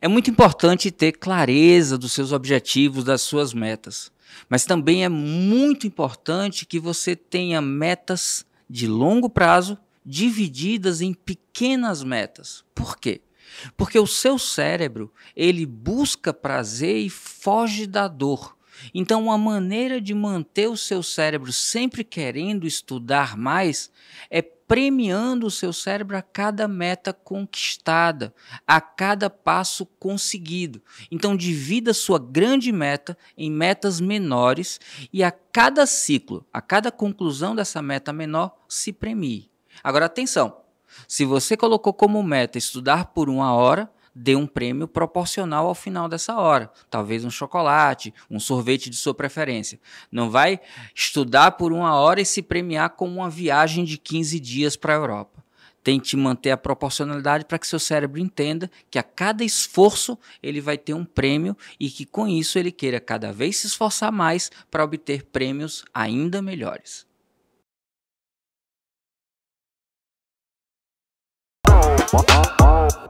É muito importante ter clareza dos seus objetivos, das suas metas. Mas também é muito importante que você tenha metas de longo prazo divididas em pequenas metas. Por quê? Porque o seu cérebro, ele busca prazer e foge da dor. Então, uma maneira de manter o seu cérebro sempre querendo estudar mais é premiando o seu cérebro a cada meta conquistada, a cada passo conseguido. Então, divida sua grande meta em metas menores e a cada ciclo, a cada conclusão dessa meta menor, se premie. Agora, atenção! Se você colocou como meta estudar por uma hora, dê um prêmio proporcional ao final dessa hora. Talvez um chocolate, um sorvete de sua preferência. Não vai estudar por uma hora e se premiar com uma viagem de 15 dias para a Europa. Tente manter a proporcionalidade para que seu cérebro entenda que a cada esforço ele vai ter um prêmio e que com isso ele queira cada vez se esforçar mais para obter prêmios ainda melhores. Oh, oh, oh.